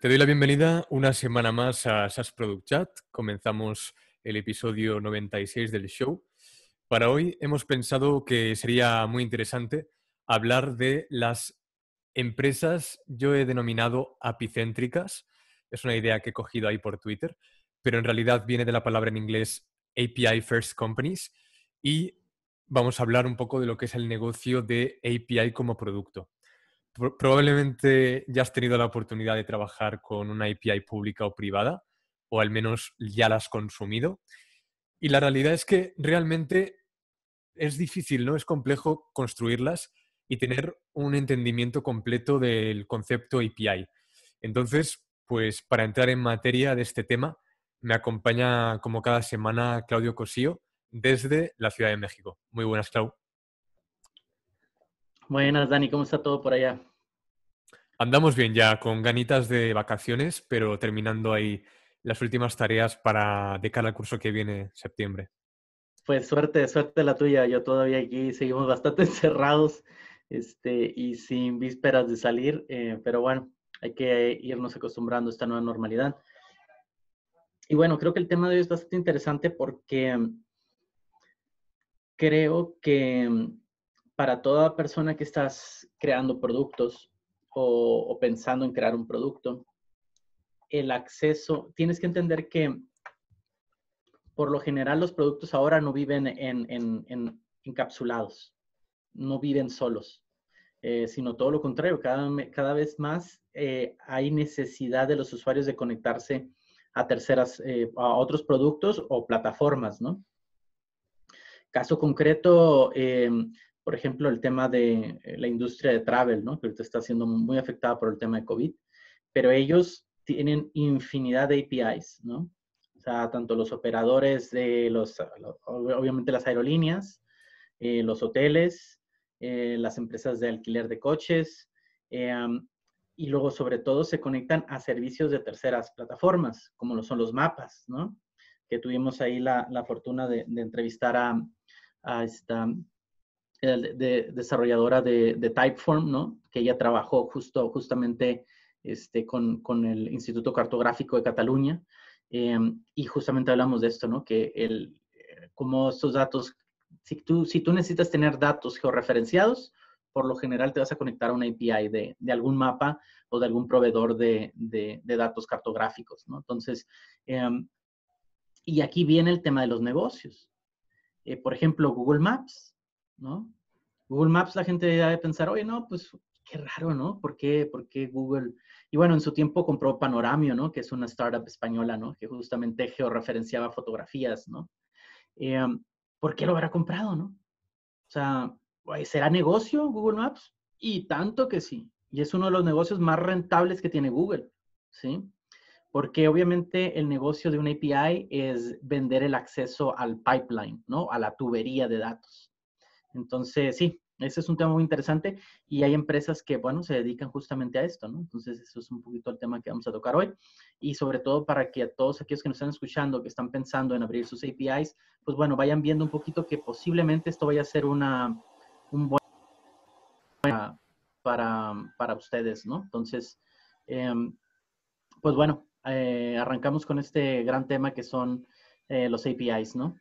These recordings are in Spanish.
Te doy la bienvenida una semana más a SAS Product Chat. Comenzamos el episodio 96 del show. Para hoy hemos pensado que sería muy interesante hablar de las empresas yo he denominado apicéntricas. Es una idea que he cogido ahí por Twitter, pero en realidad viene de la palabra en inglés API First Companies y vamos a hablar un poco de lo que es el negocio de API como producto probablemente ya has tenido la oportunidad de trabajar con una API pública o privada, o al menos ya la has consumido. Y la realidad es que realmente es difícil, ¿no? Es complejo construirlas y tener un entendimiento completo del concepto API. Entonces, pues para entrar en materia de este tema, me acompaña como cada semana Claudio Cosío desde la Ciudad de México. Muy buenas, Clau. Buenas, Dani, ¿cómo está todo por allá? Andamos bien ya, con ganitas de vacaciones, pero terminando ahí las últimas tareas para de cara al curso que viene septiembre. Pues suerte, suerte la tuya. Yo todavía aquí seguimos bastante encerrados este, y sin vísperas de salir, eh, pero bueno, hay que irnos acostumbrando a esta nueva normalidad. Y bueno, creo que el tema de hoy es bastante interesante porque creo que para toda persona que estás creando productos, o, pensando en crear un producto, el acceso, tienes que entender que por lo general los productos ahora no viven en, encapsulados, no viven solos, eh, sino todo lo contrario, cada, cada vez más eh, hay necesidad de los usuarios de conectarse a terceras, eh, a otros productos o plataformas, ¿no? Caso concreto, em, por ejemplo, el tema de eh, la industria de travel, ¿no? que ahorita está siendo muy afectada por el tema de COVID, pero ellos tienen infinidad de APIs, ¿no? O sea, tanto los operadores de los, obviamente las aerolíneas, eh, los hoteles, eh, las empresas de alquiler de coches, y luego sobre todo se conectan a servicios de terceras plataformas, como lo son los mapas, ¿no? Que tuvimos ahí la, la fortuna de, entrevistar a, a esta de, desarrolladora de, de, Typeform, ¿no? Que ella trabajó justo, justamente este, con, con el Instituto Cartográfico de Cataluña. Em, y justamente hablamos de esto, ¿no? Que el, eh, como estos datos, si tú, si tú necesitas tener datos georreferenciados, por lo general te vas a conectar a una API de, de algún mapa o de algún proveedor de, de, datos cartográficos, ¿no? Entonces, em, y aquí viene el tema de los negocios. Eh, por ejemplo, Google Maps ¿no? Google Maps, la gente debe pensar, oye, no, pues qué raro, ¿no? ¿Por qué, ¿Por qué Google? Y bueno, en su tiempo compró Panoramio, ¿no? Que es una startup española, ¿no? Que justamente georreferenciaba fotografías, ¿no? Em, ¿Por qué lo habrá comprado, no? O sea, ¿será negocio Google Maps? Y tanto que sí. Y es uno de los negocios más rentables que tiene Google, ¿sí? Porque obviamente el negocio de una API es vender el acceso al pipeline, ¿no? A la tubería de datos. Entonces, sí, ese es un tema muy interesante y hay empresas que, bueno, se dedican justamente a esto, ¿no? Entonces, eso es un poquito el tema que vamos a tocar hoy y sobre todo para que a todos aquellos que nos están escuchando, que están pensando en abrir sus APIs, pues bueno, vayan viendo un poquito que posiblemente esto vaya a ser una, un buen para, para, ustedes, ¿no? Entonces, em, pues bueno, eh, arrancamos con este gran tema que son eh, los APIs, ¿no?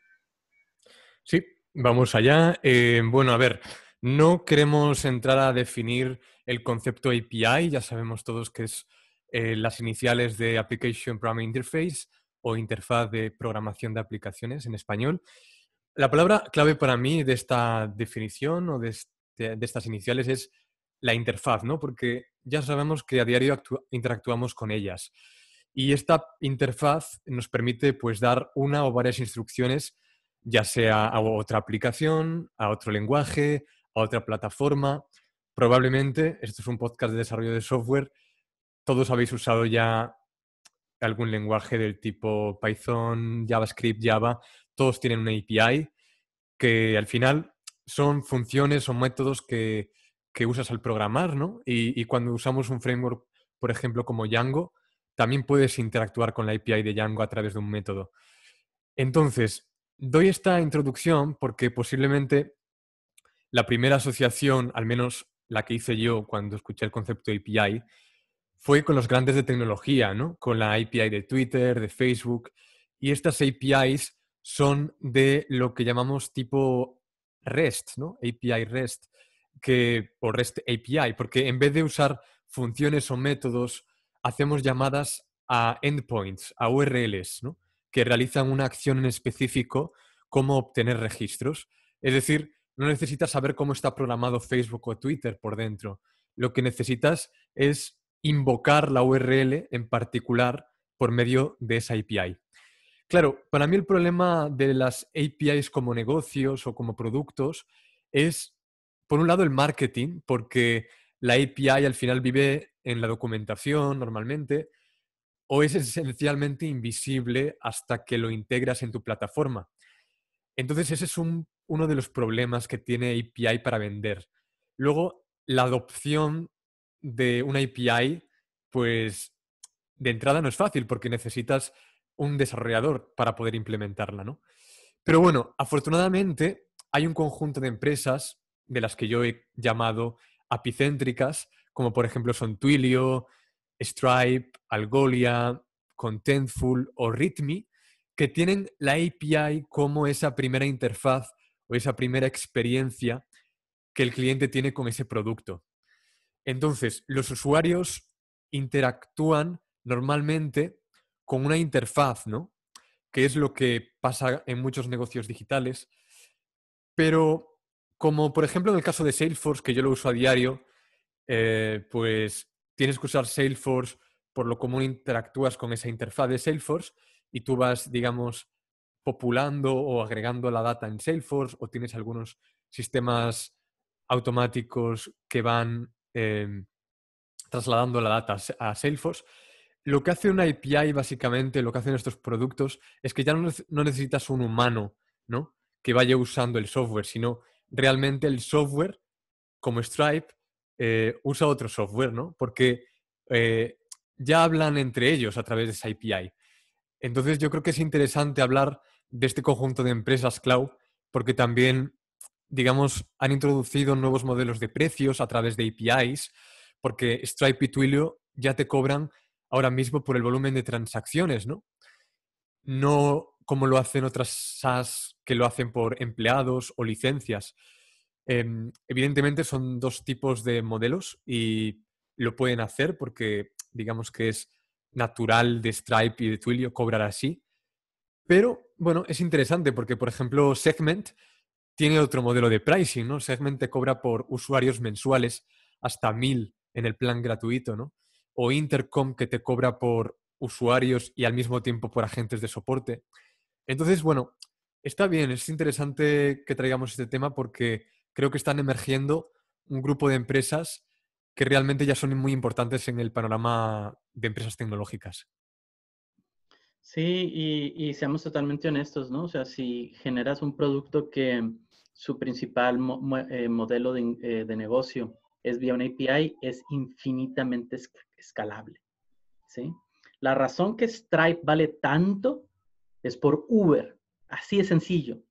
Sí, Vamos allá. Eh, bueno, a ver, no queremos entrar a definir el concepto API, ya sabemos todos que es eh, las iniciales de Application Programming Interface o interfaz de programación de aplicaciones en español. La palabra clave para mí de esta definición o de, este, de estas iniciales es la interfaz, ¿no? Porque ya sabemos que a diario interactuamos con ellas. Y esta interfaz nos permite pues, dar una o varias instrucciones ya sea a otra aplicación, a otro lenguaje, a otra plataforma. Probablemente, esto es un podcast de desarrollo de software, todos habéis usado ya algún lenguaje del tipo Python, JavaScript, Java, todos tienen una API que al final son funciones o métodos que, usas al programar, ¿no? Y, y, cuando usamos un framework, por ejemplo, como Django, también puedes interactuar con la API de Django a través de un método. Entonces, Doy esta introducción porque posiblemente la primera asociación, al menos la que hice yo cuando escuché el concepto de API, fue con los grandes de tecnología, ¿no? Con la API de Twitter, de Facebook. Y estas APIs son de lo que llamamos tipo REST, ¿no? API REST, que, o REST API, porque en vez de usar funciones o métodos, hacemos llamadas a endpoints, a URLs, ¿no? que realizan una acción en específico, cómo obtener registros. Es decir, no necesitas saber cómo está programado Facebook o Twitter por dentro. Lo que necesitas es invocar la URL en particular por medio de esa API. Claro, para mí el problema de las APIs como negocios o como productos es, por un lado, el marketing, porque la API al final vive en la documentación normalmente, o es esencialmente invisible hasta que lo integras en tu plataforma. Entonces, ese es uno de los problemas que tiene API para vender. Luego, la adopción de una API, pues de entrada no es fácil porque necesitas un desarrollador para poder implementarla, ¿no? Pero bueno, afortunadamente hay un conjunto de empresas de las que yo he llamado apicéntricas, como por ejemplo son Twilio, Stripe, Algolia, Contentful o Readme, que tienen la API como esa primera interfaz o esa primera experiencia que el cliente tiene con ese producto. Entonces, los usuarios interactúan normalmente con una interfaz, ¿no? Que es lo que pasa en muchos negocios digitales. Pero como por ejemplo en el caso de Salesforce, que yo lo uso a diario, eh, pues tienes que usar Salesforce, por lo común interactúas con esa interfaz de Salesforce y tú vas, digamos, populando o agregando la data en Salesforce o tienes algunos sistemas automáticos que van em, trasladando la data a Salesforce. Lo que hace una API básicamente, lo que hacen estos productos, es que ya no, necesitas un humano ¿no? que vaya usando el software, sino realmente el software, como Stripe, eh, usa otro software, ¿no? Porque eh, ya hablan entre ellos a través de esa API. Entonces yo creo que es interesante hablar de este conjunto de empresas cloud porque también, digamos, han introducido nuevos modelos de precios a través de APIs, porque Stripe y Twilio ya te cobran ahora mismo por el volumen de transacciones, ¿no? No como lo hacen otras SaaS que lo hacen por empleados o licencias. Em, evidentemente son dos tipos de modelos y lo pueden hacer porque digamos que es natural de Stripe y de Twilio cobrar así. Pero bueno, es interesante porque, por ejemplo, Segment tiene otro modelo de pricing, ¿no? Segment te cobra por usuarios mensuales hasta 1000 en el plan gratuito, ¿no? O Intercom que te cobra por usuarios y al mismo tiempo por agentes de soporte. Entonces, bueno, está bien, es interesante que traigamos este tema porque creo que están emergiendo un grupo de empresas que realmente ya son muy importantes en el panorama de empresas tecnológicas. Sí, y, seamos totalmente honestos, ¿no? O sea, si generas un producto que su principal eh, modelo eh, de, negocio es vía una API, es infinitamente escalable, ¿sí? La razón que Stripe vale tanto es por Uber, así de sencillo.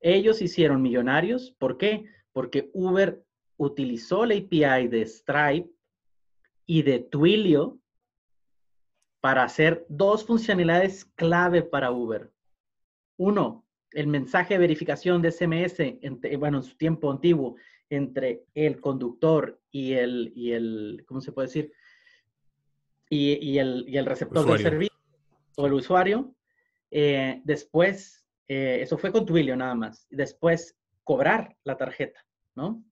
Ellos hicieron millonarios, ¿por qué? porque Uber utilizó la API de Stripe y de Twilio para hacer dos funcionalidades clave para Uber. Uno, el mensaje de verificación de SMS, bueno, en su tiempo antiguo, entre el conductor y el, el ¿cómo se puede decir? Y, el, receptor del servicio o el usuario. Eh, después, eh, eso fue con Twilio nada más. Después, cobrar la tarjeta, ¿no?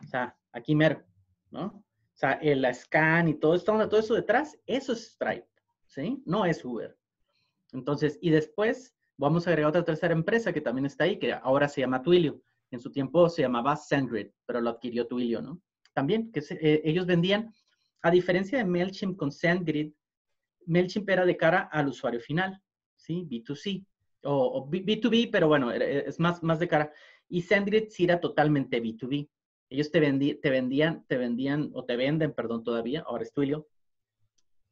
O sea, aquí mero, ¿no? O sea, el scan y todo esto, todo eso detrás, eso es Stripe, ¿sí? No es Uber. Entonces, y después vamos a agregar otra tercera empresa que también está ahí, que ahora se llama Twilio. En su tiempo se llamaba Sendgrid, pero lo adquirió Twilio, ¿no? También, que eh, ellos vendían, a diferencia de MailChimp con SendGrid, MailChimp era de cara al usuario final, ¿sí? B2C o, B2B, pero bueno, e, es más, más de cara. Y SendGrid sí era totalmente B2B. Ellos te, vendí, te vendían, te vendían, o te venden, perdón, todavía, ahora es Twilio,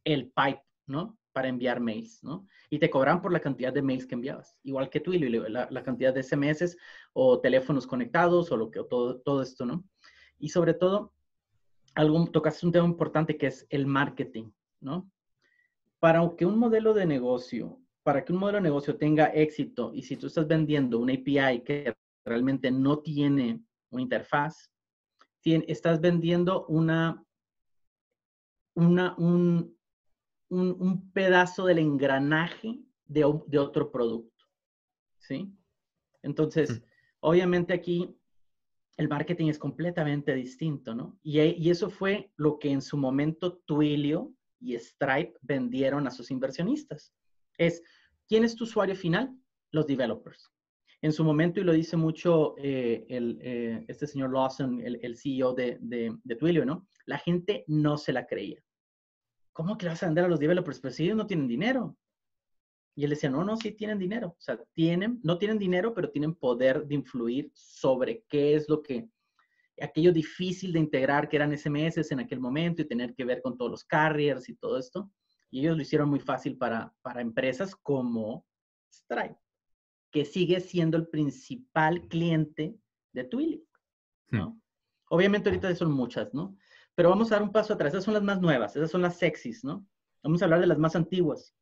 el pipe, ¿no? Para enviar mails, ¿no? Y te cobran por la cantidad de mails que enviabas, igual que Twilio, la, cantidad de SMS o teléfonos conectados o lo que, todo, todo esto, ¿no? Y sobre todo, algo, tocaste un tema importante que es el marketing, ¿no? Para que un modelo de negocio para que un modelo de negocio tenga éxito y si tú estás vendiendo una API que realmente no tiene una interfaz, estás vendiendo un, pedazo del engranaje de, otro producto. ¿Sí? Entonces, mm. obviamente aquí el marketing es completamente distinto, ¿no? y, eso fue lo que en su momento Twilio y Stripe vendieron a sus inversionistas es quién es tu usuario final, los developers. En su momento, y lo dice mucho eh, eh, este señor Lawson, el, el CEO de, de, Twilio, ¿no? La gente no se la creía. ¿Cómo que le vas a vender a los developers? Pero pues si ellos no tienen dinero. Y él decía, no, no, sí tienen dinero. O sea, tienen, no tienen dinero, pero tienen poder de influir sobre qué es lo que, aquello difícil de integrar que eran SMS en aquel momento y tener que ver con todos los carriers y todo esto. Y ellos lo hicieron muy fácil para, empresas como Stripe, que sigue siendo el principal cliente de Twilio. Hmm. Obviamente ahorita son muchas, ¿no? Pero vamos a dar un paso atrás. Esas son las más nuevas, esas son las sexys, ¿no? Vamos a hablar de las más antiguas.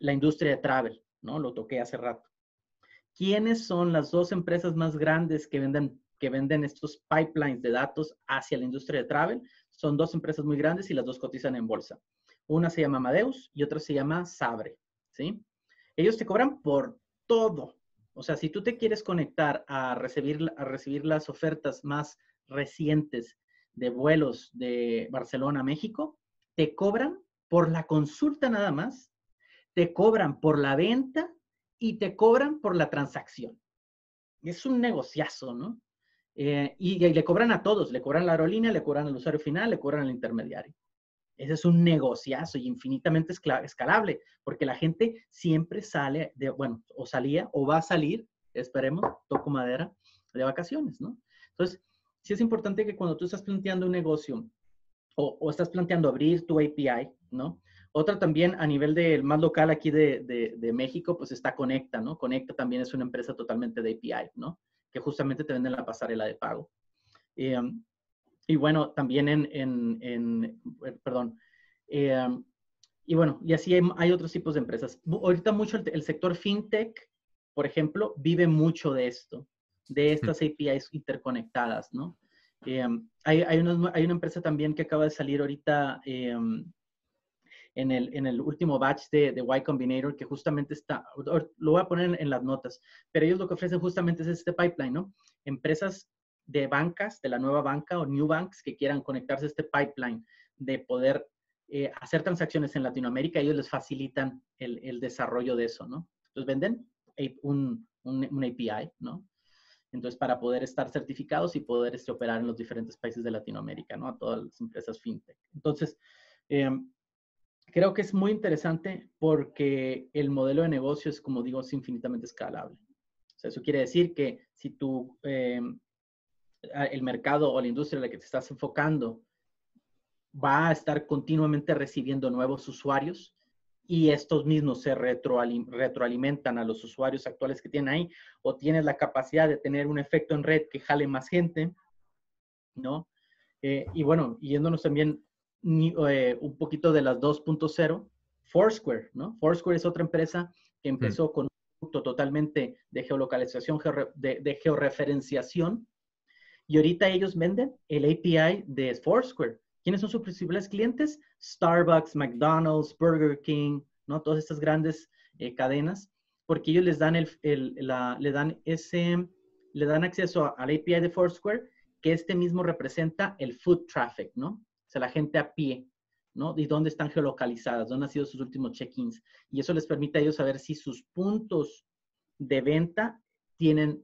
La industria de travel, ¿no? Lo toqué hace rato. ¿Quiénes son las dos empresas más grandes que venden, que venden estos pipelines de datos hacia la industria de travel? Son dos empresas muy grandes y las dos cotizan en bolsa. Una se llama Amadeus y otra se llama Sabre, ¿sí? Ellos te cobran por todo. O sea, si tú te quieres conectar a recibir, a recibir las ofertas más recientes de vuelos de Barcelona a México, te cobran por la consulta nada más, te cobran por la venta y te cobran por la transacción. Es un negociazo, ¿no? Eh, y, le cobran a todos, le cobran a la aerolínea, le cobran al usuario final, le cobran al intermediario. Ese es un negociazo y infinitamente escalable, porque la gente siempre sale, de, bueno, o salía o va a salir, esperemos, toco madera, de vacaciones, ¿no? Entonces, sí es importante que cuando tú estás planteando un negocio o, estás planteando abrir tu API, ¿no? Otra también a nivel del más local aquí de, México, pues está Conecta, ¿no? Conecta también es una empresa totalmente de API, ¿no? Que justamente te venden la pasarela de pago. Em, y bueno, también en, en, eh, perdón, eh, y bueno, y así hay, otros tipos de empresas. Ahorita mucho el, sector fintech, por ejemplo, vive mucho de esto, de estas APIs interconectadas, ¿no? Eh, hay, hay, hay, una empresa también que acaba de salir ahorita en, el, en, el, último batch de, de, Y Combinator, que justamente está, lo voy a poner en las notas, pero ellos lo que ofrecen justamente es este pipeline, ¿no? Empresas de bancas, de la nueva banca o new banks que quieran conectarse a este pipeline de poder eh, hacer transacciones en Latinoamérica, ellos les facilitan el, desarrollo de eso, ¿no? Entonces venden un, un, API, ¿no? Entonces, para poder estar certificados y poder este, operar en los diferentes países de Latinoamérica, ¿no? A todas las empresas fintech. Entonces, em, creo que es muy interesante porque el modelo de negocio es, como digo, es infinitamente escalable. O sea, eso quiere decir que si tú... Em, el mercado o la industria en la que te estás enfocando va a estar continuamente recibiendo nuevos usuarios y estos mismos se retroalimentan a los usuarios actuales que tienen ahí o tienes la capacidad de tener un efecto en red que jale más gente, ¿no? Eh, y bueno, yéndonos también eh, un poquito de las 2.0, Foursquare, ¿no? Foursquare es otra empresa que mm. empezó con un producto totalmente de geolocalización, de, de georreferenciación, y ahorita ellos venden el API de Foursquare. ¿Quiénes son sus principales clientes? Starbucks, McDonald's, Burger King, ¿no? Todas estas grandes eh, cadenas, porque ellos les dan, el, le dan ese, le dan acceso al API de Foursquare, que este mismo representa el food traffic, ¿no? O sea, la gente a pie, ¿no? Y dónde están geolocalizadas, dónde han sido sus últimos check-ins. Y eso les permite a ellos saber si sus puntos de venta tienen,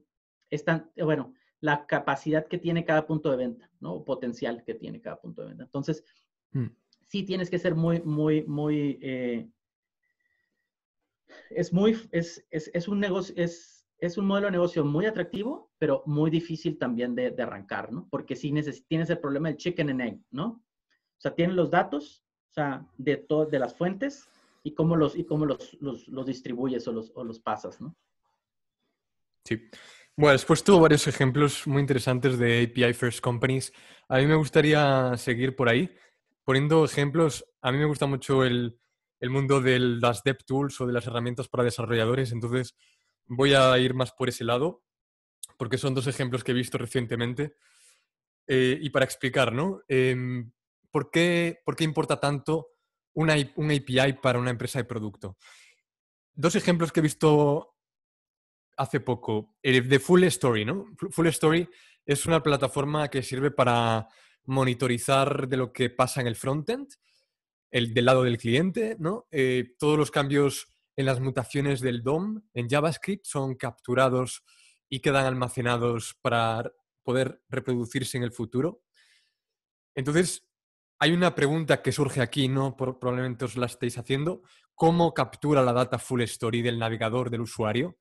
están, bueno, la capacidad que tiene cada punto de venta, ¿no? O potencial que tiene cada punto de venta. Entonces, mm. sí tienes que ser muy, muy, muy... Eh, es muy, es, es, es un negocio, es, es, un modelo de negocio muy atractivo, pero muy difícil también de, de arrancar, ¿no? Porque sí tienes el problema del chicken and egg, ¿no? O sea, tienes los datos, o sea, de, de las fuentes y cómo los, y cómo los, los, los distribuyes o los, o los pasas, ¿no? Sí. Bueno, has puesto varios ejemplos muy interesantes de API First Companies. A mí me gustaría seguir por ahí, poniendo ejemplos. A mí me gusta mucho el, el mundo de las dev tools o de las herramientas para desarrolladores, entonces voy a ir más por ese lado, porque son dos ejemplos que he visto recientemente. Eh, y para explicar, ¿no? Em, ¿por, qué, ¿por, qué, importa tanto una, una API para una empresa de producto? Dos ejemplos que he visto hace poco, eh, de Full Story, ¿no? Full Story es una plataforma que sirve para monitorizar de lo que pasa en el frontend, el del lado del cliente, ¿no? Eh, todos los cambios en las mutaciones del DOM en JavaScript son capturados y quedan almacenados para poder reproducirse en el futuro. Entonces, hay una pregunta que surge aquí, ¿no? probablemente os la estéis haciendo. ¿Cómo captura la data full story del navegador del usuario?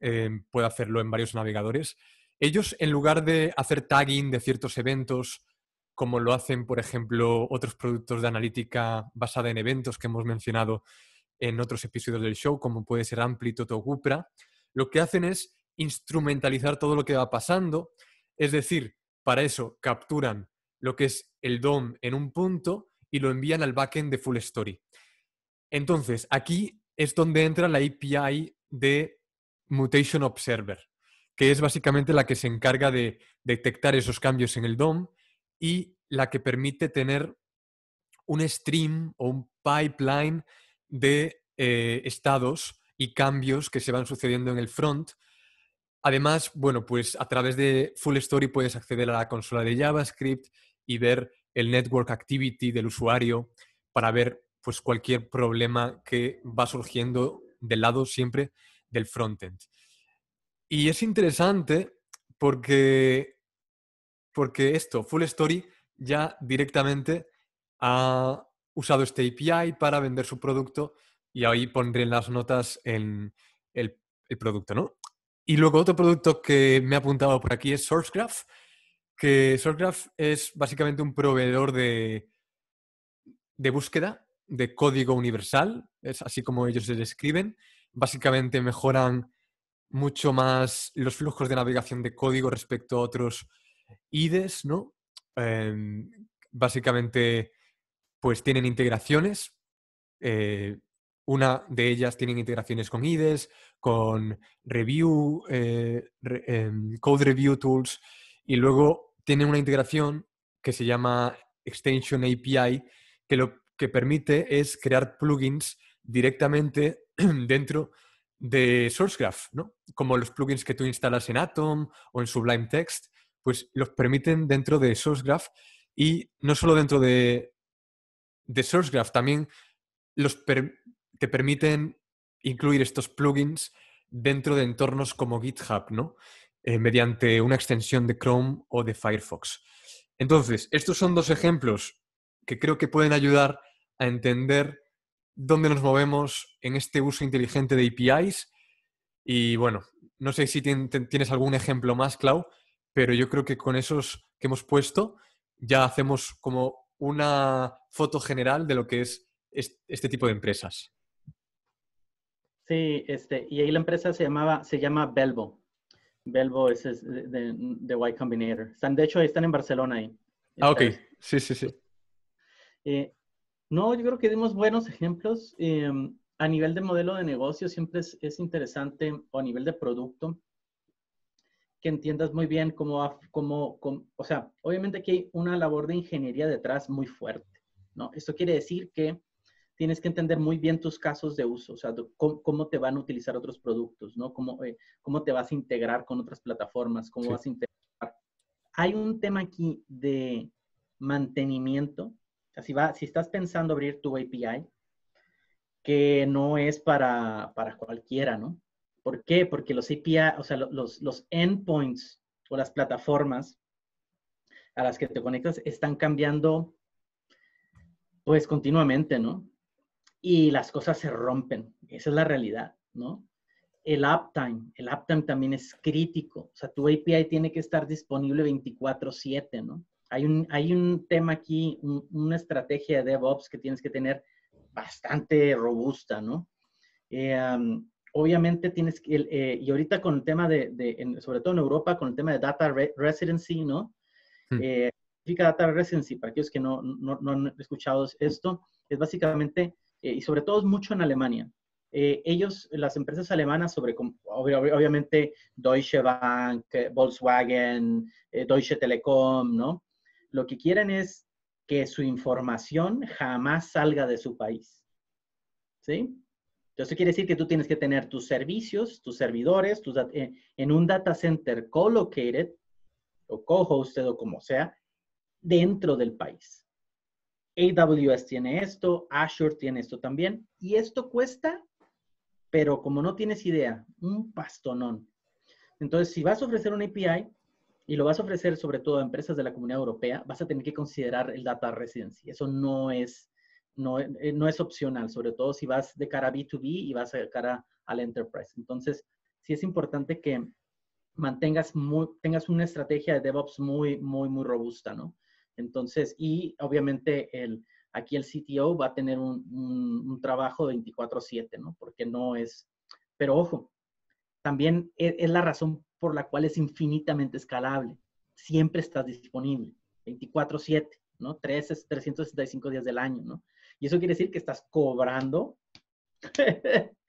Em, puede hacerlo en varios navegadores. Ellos, en lugar de hacer tagging de ciertos eventos, como lo hacen, por ejemplo, otros productos de analítica basada en eventos que hemos mencionado en otros episodios del show, como puede ser Amplitude o Cupra, lo que hacen es instrumentalizar todo lo que va pasando. Es decir, para eso capturan lo que es el DOM en un punto y lo envían al backend de Full Story. Entonces, aquí es donde entra la API de Mutation Observer, que es básicamente la que se encarga de detectar esos cambios en el DOM y la que permite tener un stream o un pipeline de eh, estados y cambios que se van sucediendo en el front. Además, bueno, pues a través de Full Story puedes acceder a la consola de JavaScript y ver el network activity del usuario para ver pues cualquier problema que va surgiendo del lado siempre del frontend. Y es interesante porque, porque esto, Full Story, ya directamente ha usado este API para vender su producto y ahí pondré las notas en el, producto, ¿no? Y luego otro producto que me ha apuntado por aquí es SourceGraph, que SourceGraph es básicamente un proveedor de, de búsqueda de código universal, es así como ellos se describen, básicamente mejoran mucho más los flujos de navegación de código respecto a otros IDEs, ¿no? Em, básicamente, pues tienen integraciones. Eh, una de ellas tienen integraciones con IDEs, con review, eh, em, code review tools, y luego tienen una integración que se llama Extension API, que lo que permite es crear plugins directamente dentro de SourceGraph, ¿no? Como los plugins que tú instalas en Atom o en Sublime Text, pues los permiten dentro de SourceGraph y no solo dentro de, SourceGraph, también los te permiten incluir estos plugins dentro de entornos como GitHub, ¿no? Eh, mediante una extensión de Chrome o de Firefox. Entonces, estos son dos ejemplos que creo que pueden ayudar a entender dónde nos movemos en este uso inteligente de APIs. Y bueno, no sé si tienes algún ejemplo más, Clau, pero yo creo que con esos que hemos puesto ya hacemos como una foto general de lo que es este tipo de empresas. Sí, este, y ahí la empresa se llamaba, se llama Belvo. Belvo es, de, de, Combinator. de hecho, están en Barcelona ahí. Ah, ok. Sí, sí, sí. Eh, no, yo creo que dimos buenos ejemplos. Em, a nivel de modelo de negocio siempre es, interesante, o a nivel de producto, que entiendas muy bien cómo, cómo, cómo, o sea, obviamente aquí hay una labor de ingeniería detrás muy fuerte, ¿no? Esto quiere decir que tienes que entender muy bien tus casos de uso, o sea, cómo, te van a utilizar otros productos, ¿no? Cómo, eh, cómo te vas a integrar con otras plataformas, cómo vas a integrar. Hay un tema aquí de mantenimiento si, si estás pensando abrir tu API, que no es para, cualquiera, ¿no? ¿Por qué? Porque los API, o sea, los, los endpoints o las plataformas a las que te conectas están cambiando pues continuamente, ¿no? Y las cosas se rompen, esa es la realidad, ¿no? El uptime, el uptime también es crítico, o sea, tu API tiene que estar disponible 24/7, ¿no? hay un, hay un tema aquí, una estrategia de DevOps que tienes que tener bastante robusta, ¿no? Eh, obviamente tienes que, eh, y ahorita con el tema de, sobre todo en Europa, con el tema de data residency, ¿no? ¿Qué hmm. Eh, significa data residency, para aquellos que no, no, han escuchado esto, es básicamente, eh, y sobre todo es mucho en Alemania. ellos, las empresas alemanas, sobre, obviamente Deutsche Bank, Volkswagen, Deutsche Telekom, ¿no? lo que quieren es que su información jamás salga de su país. ¿Sí? Entonces quiere decir que tú tienes que tener tus servicios, tus servidores, eh, en un data center co-located o co-hosted o como sea, dentro del país. AWS tiene esto, Azure tiene esto también, y esto cuesta, pero como no tienes idea, un pastonón. Entonces, si vas a ofrecer una API, y lo vas a ofrecer sobre todo a empresas de la Comunidad Europea, vas a tener que considerar el data residency. Eso no es, no, eh, no es opcional, sobre todo si vas de cara a B2B y vas de cara a la enterprise. Entonces, sí es importante que mantengas muy, tengas una estrategia de DevOps muy, muy, muy robusta, ¿no? Entonces, y obviamente el, aquí el CTO va a tener un, un, trabajo 24/7, ¿no? Porque no es, pero ojo, también e, es, la razón por la cual es infinitamente escalable. Siempre estás disponible, 24/7, ¿no? 3, 365 días del año, ¿no? Y eso quiere decir que estás cobrando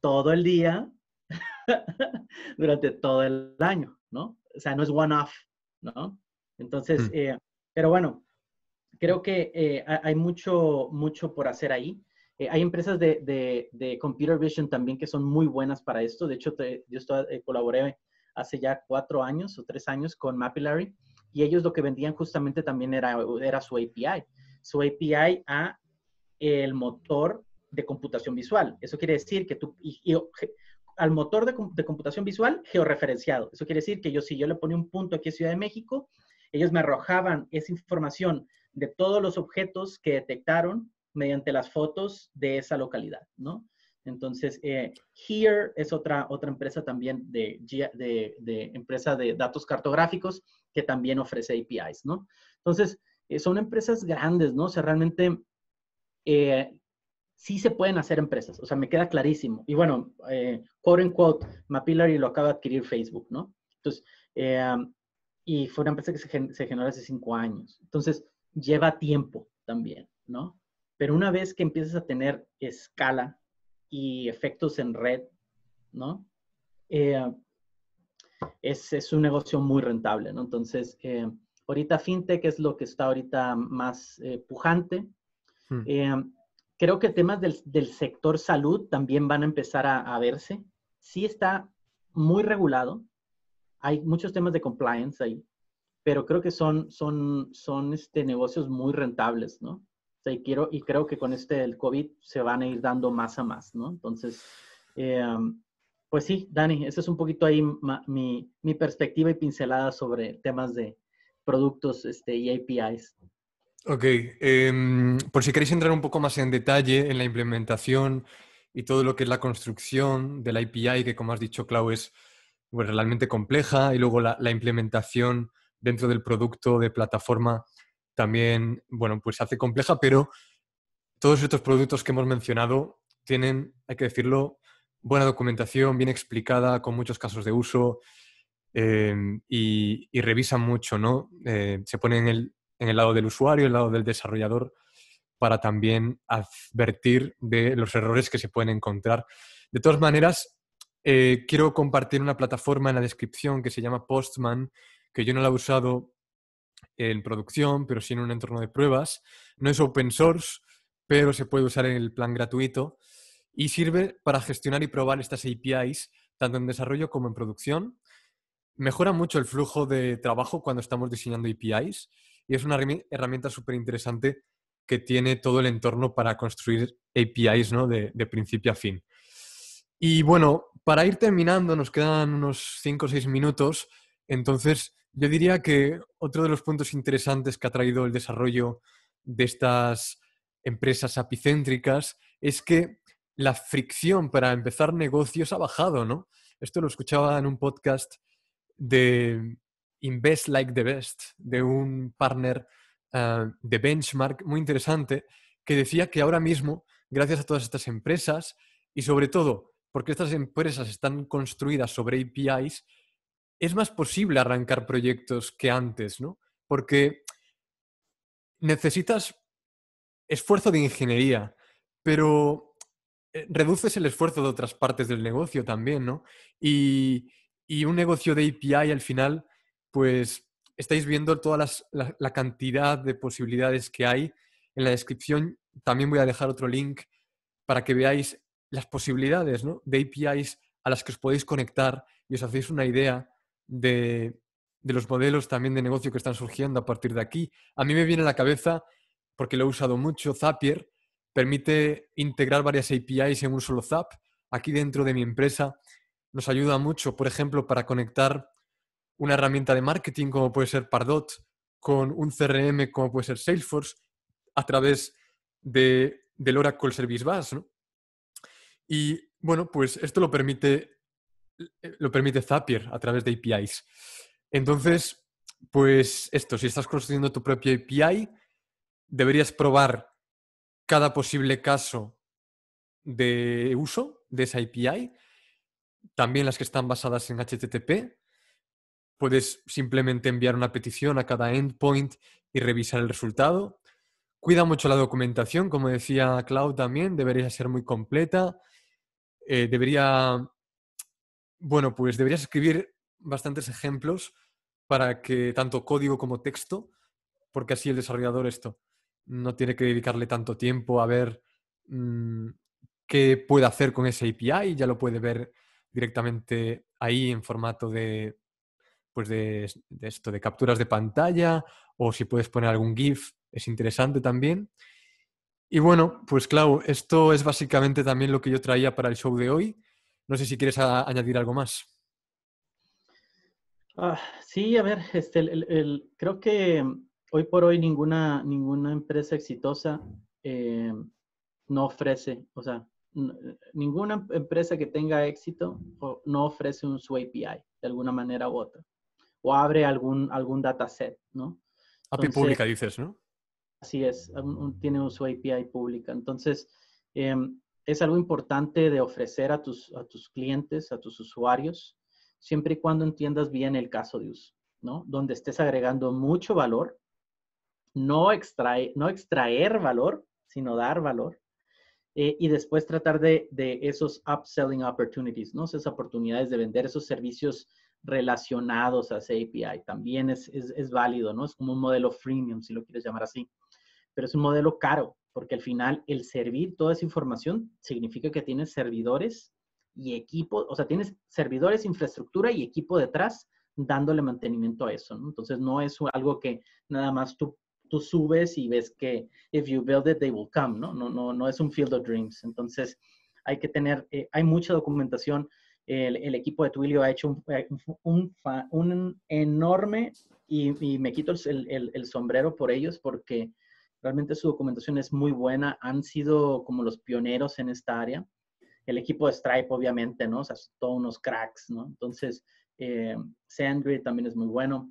todo el día durante todo el año, ¿no? O sea, no es one-off, ¿no? Entonces, mm. eh, pero bueno, creo que eh, hay mucho, mucho por hacer ahí. Eh, hay empresas de, Computer Vision también que son muy buenas para esto. De hecho, yo estoy, colaboré hace ya cuatro años o tres años con Mapillary y ellos lo que vendían justamente también era, era su API, su API a el motor de computación visual. Eso quiere decir que tú, al motor de, computación visual georreferenciado. Eso quiere decir que yo, si yo le ponía un punto aquí a Ciudad de México, ellos me arrojaban esa información de todos los objetos que detectaron mediante las fotos de esa localidad, ¿no? Entonces, eh, Here es otra, otra empresa también de, de, empresa de datos cartográficos que también ofrece APIs, ¿no? Entonces, eh, son empresas grandes, ¿no? O sea, realmente eh, sí se pueden hacer empresas, o sea, me queda clarísimo. Y bueno, quote en quote, Mapillary lo acaba de adquirir Facebook, ¿no? Entonces, y fue una empresa que se, se generó hace cinco años. Entonces, lleva tiempo también, ¿no? Pero una vez que empiezas a tener escala, y efectos en red, ¿no? Eh, es, un negocio muy rentable, ¿no? Entonces, eh, ahorita fintech es lo que está ahorita más eh, pujante. Hmm. creo que temas del, sector salud también van a empezar a, verse. Sí está muy regulado. Hay muchos temas de compliance ahí, pero creo que son, son, son este, negocios muy rentables, ¿no? y, creo que con este del COVID se van a ir dando más a más, ¿no? Entonces, em, pues sí, Dani, esa es un poquito ahí mi, perspectiva y pincelada sobre temas de productos este, y APIs. Ok, em, por si queréis entrar un poco más en detalle en la implementación y todo lo que es la construcción de la API, que como has dicho, Clau, es pues, realmente compleja, y luego la implementación dentro del producto de plataforma también, bueno, pues se hace compleja, pero todos estos productos que hemos mencionado tienen, hay que decirlo, buena documentación, bien explicada, con muchos casos de uso em, y, revisan mucho, ¿no? Eh, se ponen en el, lado del usuario, en el lado del desarrollador, para también advertir de los errores que se pueden encontrar. De todas maneras, eh, quiero compartir una plataforma en la descripción que se llama Postman, que yo no la he usado en producción, pero sí en un entorno de pruebas. No es open source, pero se puede usar en el plan gratuito y sirve para gestionar y probar estas APIs tanto en desarrollo como en producción. Mejora mucho el flujo de trabajo cuando estamos diseñando APIs y es una herramienta súper interesante que tiene todo el entorno para construir APIs ¿no? de, de, principio a fin. Y bueno, para ir terminando, nos quedan unos 5 o 6 minutos, entonces yo diría que otro de los puntos interesantes que ha traído el desarrollo de estas empresas apicéntricas es que la fricción para empezar negocios ha bajado, ¿no? Esto lo escuchaba en un podcast de Invest Like the Best, de un partner ah, de benchmark muy interesante, que decía que ahora mismo, gracias a todas estas empresas y sobre todo porque estas empresas están construidas sobre APIs, es más posible arrancar proyectos que antes, ¿no? Porque necesitas esfuerzo de ingeniería, pero eh, reduces el esfuerzo de otras partes del negocio también, ¿no? Y, un negocio de API al final, pues estáis viendo toda la, cantidad de posibilidades que hay. En la descripción también voy a dejar otro link para que veáis las posibilidades de APIs a las que os podéis conectar y os hacéis una idea de, los modelos también de negocio que están surgiendo a partir de aquí. A mí me viene a la cabeza, porque lo he usado mucho, Zapier permite integrar varias APIs en un solo Zap. Aquí dentro de mi empresa nos ayuda mucho, por ejemplo, para conectar una herramienta de marketing como puede ser Pardot con un CRM como puede ser Salesforce a través del Oracle Service Bus. Y bueno, pues esto lo permite eh, lo permite Zapier a través de APIs. Entonces, pues esto, si estás construyendo tu propia API, deberías probar cada posible caso de uso de esa API, también las que están basadas en HTTP. Puedes simplemente enviar una petición a cada endpoint y revisar el resultado. Cuida mucho la documentación, como decía Cloud también, debería ser muy completa. Eh, debería bueno, pues deberías escribir bastantes ejemplos para que tanto código como texto, porque así el desarrollador esto no tiene que dedicarle tanto tiempo a ver mm, qué puede hacer con ese API, ya lo puede ver directamente ahí en formato de, pues de, esto, de capturas de pantalla, o si puedes poner algún GIF, es interesante también. Y bueno, pues claro, esto es básicamente también lo que yo traía para el show de hoy. No sé si quieres añadir algo más. Ah, sí, a ver, este, creo que hoy por hoy ninguna, ninguna empresa exitosa eh, no ofrece, o sea, ninguna em, empresa que tenga éxito no ofrece un su API de alguna manera u otra, o abre algún, algún dataset, ¿no? API pública dices, ¿no? Así es, tiene un su API pública. Entonces, eh, es algo importante de ofrecer a tus, a tus clientes, a tus usuarios, siempre y cuando entiendas bien el caso de uso, ¿no? Donde estés agregando mucho valor, no, extrae, no extraer valor, sino dar valor, eh, y después tratar de, esos upselling opportunities, ¿no? Esas oportunidades de vender esos servicios relacionados a ese API. También es válido, ¿no? Es como un modelo freemium, si lo quieres llamar así, pero es un modelo caro, porque al final el servir toda esa información significa que tienes servidores y equipo, o sea, tienes servidores, infraestructura y equipo detrás dándole mantenimiento a eso, Entonces no es algo que nada más tú, tú subes y ves que if you build it, they will come, ¿no? No, no, no es un field of dreams. Entonces hay que tener, eh, hay mucha documentación. El, equipo de Twilio ha hecho un, eh, un, enorme, y, me quito el sombrero por ellos porque Realmente su documentación es muy buena, han sido como los pioneros en esta área. El equipo de Stripe, obviamente, ¿no? O sea, son todos unos cracks, ¿no? Entonces, eh, también es muy bueno.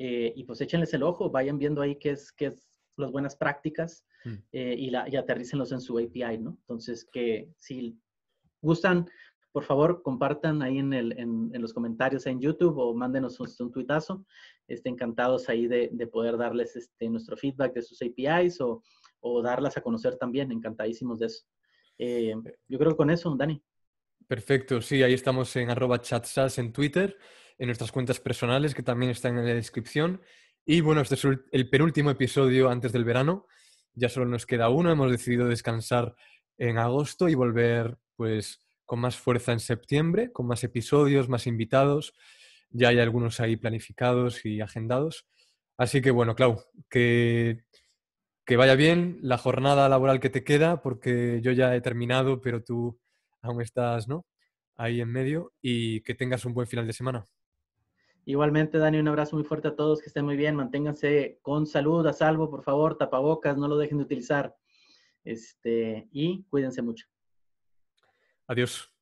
Eh, y pues échenles el ojo, vayan viendo ahí qué es, qué es las buenas prácticas mm. eh, y, la, y aterrícenlos en su API, ¿no? Entonces, que si gustan, por favor, compartan ahí en, los comentarios en YouTube o mándenos un, un tuitazo estén encantados ahí de, poder darles este, nuestro feedback de sus APIs o, darlas a conocer también, encantadísimos de eso. Eh, yo creo que con eso, Dani. Perfecto, sí, ahí estamos en arroba chatsas en Twitter, en nuestras cuentas personales que también están en la descripción. Y bueno, este es el penúltimo episodio antes del verano. Ya solo nos queda uno, hemos decidido descansar en agosto y volver pues con más fuerza en septiembre, con más episodios, más invitados ya hay algunos ahí planificados y agendados. Así que bueno, Clau, que, que vaya bien la jornada laboral que te queda, porque yo ya he terminado, pero tú aún estás, ¿no? Ahí en medio y que tengas un buen final de semana. Igualmente, Dani, un abrazo muy fuerte a todos, que estén muy bien, manténganse con salud, a salvo, por favor, tapabocas, no lo dejen de utilizar. Este, y cuídense mucho. Adiós.